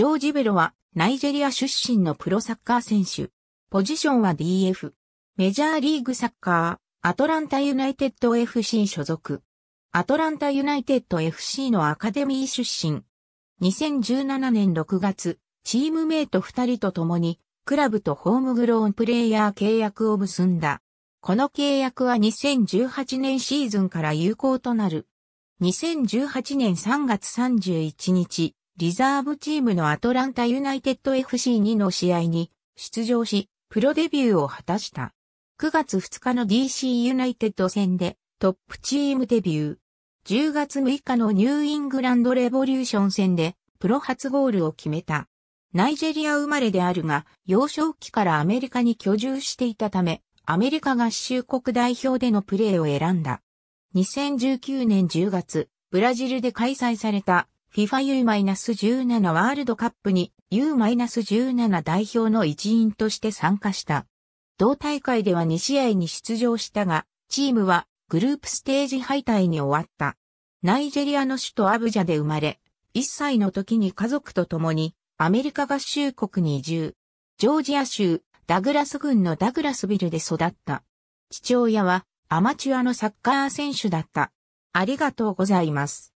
ジョージ・ベロは、ナイジェリア出身のプロサッカー選手。ポジションは DF。メジャーリーグサッカー、アトランタユナイテッド FC 所属。アトランタユナイテッド FC のアカデミー出身。2017年6月、チームメイト2人と共に、クラブとホームグローンプレイヤー契約を結んだ。この契約は2018年シーズンから有効となる。2018年3月31日、リザーブチームのアトランタユナイテッド FC2 の試合に出場し、プロデビューを果たした。9月2日の DC ユナイテッド戦でトップチームデビュー。10月6日のニューイングランドレボリューション戦でプロ初ゴールを決めた。ナイジェリア生まれであるが、幼少期からアメリカに居住していたため、アメリカ合衆国代表でのプレーを選んだ。2019年10月、ブラジルで開催された FIFAU-17 ワールドカップに U-17 代表の一員として参加した。同大会では2試合に出場したが、チームはグループステージ敗退に終わった。ナイジェリアの首都アブジャで生まれ、1歳の時に家族と共にアメリカ合衆国に移住。ジョージア州ダグラス郡のダグラスビルで育った。父親はアマチュアのサッカー選手だった。ありがとうございます。